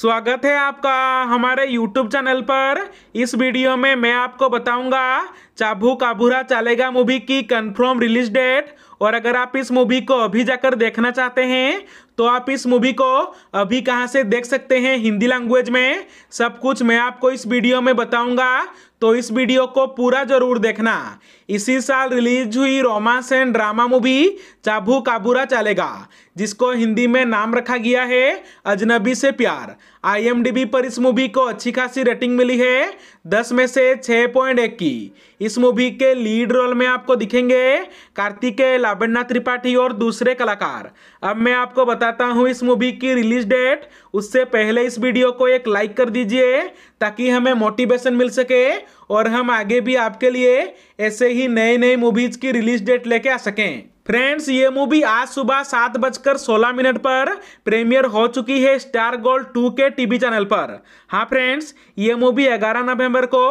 स्वागत है आपका हमारे YouTube चैनल पर इस वीडियो में मैं आपको बताऊंगा चाबू काबूरा चलेगा मूवी की कंफर्म रिलीज डेट और अगर आप इस मूवी को अभी जाकर देखना चाहते हैं तो आप इस मूवी को अभी कहाँ से देख सकते हैं हिंदी लैंग्वेज में सब कुछ मैं आपको इस वीडियो में बताऊंगा तो इस वीडियो को पूरा जरूर देखना इसी साल रिलीज हुई रोमांस एंड ड्रामा मूवी चाबू काबूरा चलेगा जिसको हिंदी में नाम रखा गया है अजनबी से प्यार आईएमडीबी पर इस मूवी को अच्छी खासी रेटिंग मिली है दस में से छः पॉइंट एक की इस मूवी के लीड रोल में आपको दिखेंगे कार्तिकेय लाबण्या त्रिपाठी और दूसरे कलाकार अब मैं आपको बताता हूँ इस मूवी की रिलीज डेट उससे पहले इस वीडियो को एक लाइक कर दीजिए ताकि हमें मोटिवेशन मिल सके और हम आगे भी आपके लिए ऐसे ही नए नए मूवीज़ की रिलीज डेट लेके आ सकें फ्रेंड्स ये मूवी आज सुबह सात बजकर सोलह मिनट पर प्रीमियर हो चुकी है स्टार गोल्ड टू के टीवी चैनल पर हाँ फ्रेंड्स ये मूवी ग्यारह नवंबर को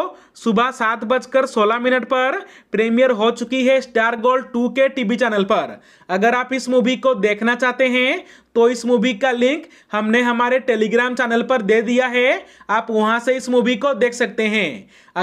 सुबह सात बजकर सोलह मिनट पर प्रीमियर हो चुकी है स्टार गोल्ड टू के टीवी चैनल पर अगर आप इस मूवी को देखना चाहते हैं तो इस मूवी का लिंक हमने हमारे टेलीग्राम चैनल पर दे दिया है आप वहां से इस मूवी को देख सकते हैं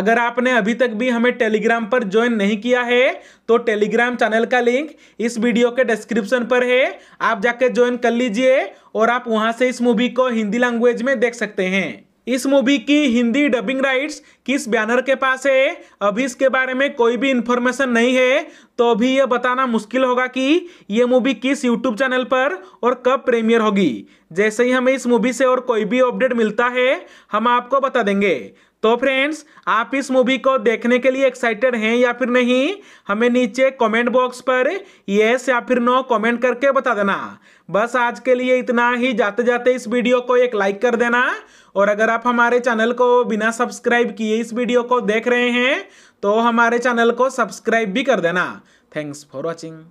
अगर आपने अभी तक भी हमें टेलीग्राम पर ज्वाइन नहीं किया है तो टेलीग्राम चैनल का लिंक इस वीडियो के डिस्क्रिप्शन पर है आप जाके ज्वाइन कर लीजिए और आप वहां से इस मूवी को हिंदी लैंग्वेज में देख सकते हैं इस मूवी की हिंदी डबिंग राइट्स किस बैनर के पास है अभी इसके बारे में कोई भी इंफॉर्मेशन नहीं है तो अभी यह बताना मुश्किल होगा कि यह मूवी किस यूट्यूब चैनल पर और कब प्रीमियर होगी जैसे ही हमें इस मूवी से और कोई भी अपडेट मिलता है हम आपको बता देंगे तो फ्रेंड्स आप इस मूवी को देखने के लिए एक्साइटेड हैं या फिर नहीं हमें नीचे कमेंट बॉक्स पर यस या फिर नो कमेंट करके बता देना बस आज के लिए इतना ही जाते जाते इस वीडियो को एक लाइक कर देना और अगर आप हमारे चैनल को बिना सब्सक्राइब किए इस वीडियो को देख रहे हैं तो हमारे चैनल को सब्सक्राइब भी कर देना थैंक्स फॉर वॉचिंग